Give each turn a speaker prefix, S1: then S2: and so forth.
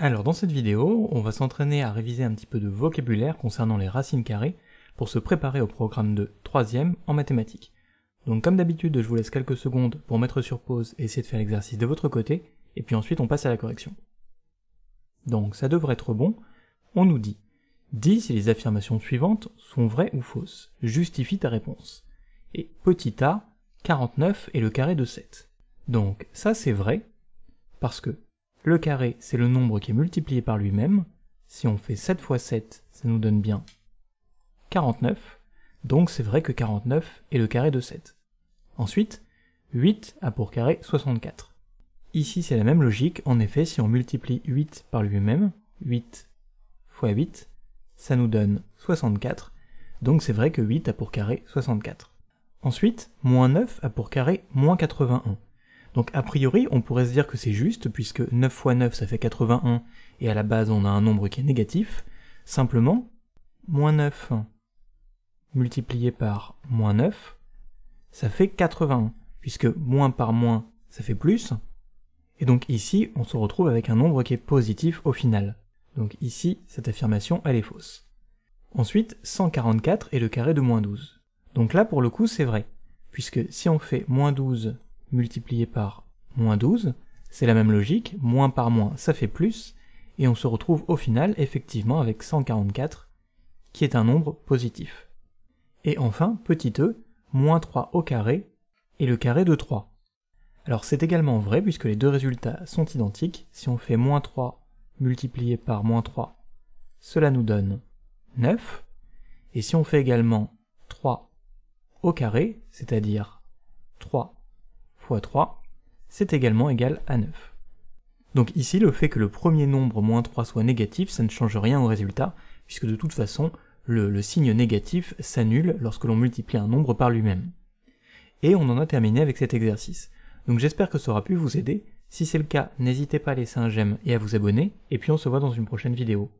S1: Alors dans cette vidéo, on va s'entraîner à réviser un petit peu de vocabulaire concernant les racines carrées pour se préparer au programme de 3 en mathématiques. Donc comme d'habitude, je vous laisse quelques secondes pour mettre sur pause et essayer de faire l'exercice de votre côté, et puis ensuite on passe à la correction. Donc ça devrait être bon, on nous dit « Dis si les affirmations suivantes sont vraies ou fausses, justifie ta réponse. » Et petit a, 49 est le carré de 7. Donc ça c'est vrai, parce que le carré, c'est le nombre qui est multiplié par lui-même. Si on fait 7 fois 7, ça nous donne bien 49. Donc c'est vrai que 49 est le carré de 7. Ensuite, 8 a pour carré 64. Ici, c'est la même logique. En effet, si on multiplie 8 par lui-même, 8 fois 8, ça nous donne 64. Donc c'est vrai que 8 a pour carré 64. Ensuite, moins 9 a pour carré moins 81. Donc a priori, on pourrait se dire que c'est juste, puisque 9 fois 9 ça fait 81, et à la base on a un nombre qui est négatif. Simplement, moins 9 multiplié par moins 9, ça fait 81, puisque moins par moins ça fait plus, et donc ici on se retrouve avec un nombre qui est positif au final. Donc ici, cette affirmation elle est fausse. Ensuite, 144 est le carré de moins 12. Donc là pour le coup c'est vrai, puisque si on fait moins 12 multiplié par moins 12, c'est la même logique, moins par moins ça fait plus, et on se retrouve au final effectivement avec 144, qui est un nombre positif. Et enfin, petit e, moins 3 au carré, et le carré de 3. Alors c'est également vrai puisque les deux résultats sont identiques, si on fait moins 3 multiplié par moins 3, cela nous donne 9, et si on fait également 3 au carré, c'est-à-dire 3 3, c'est également égal à 9. Donc ici, le fait que le premier nombre moins 3 soit négatif, ça ne change rien au résultat, puisque de toute façon, le signe négatif s'annule lorsque l'on multiplie un nombre par lui-même. Et on en a terminé avec cet exercice. Donc j'espère que ça aura pu vous aider. Si c'est le cas, n'hésitez pas à laisser un j'aime et à vous abonner, et puis on se voit dans une prochaine vidéo.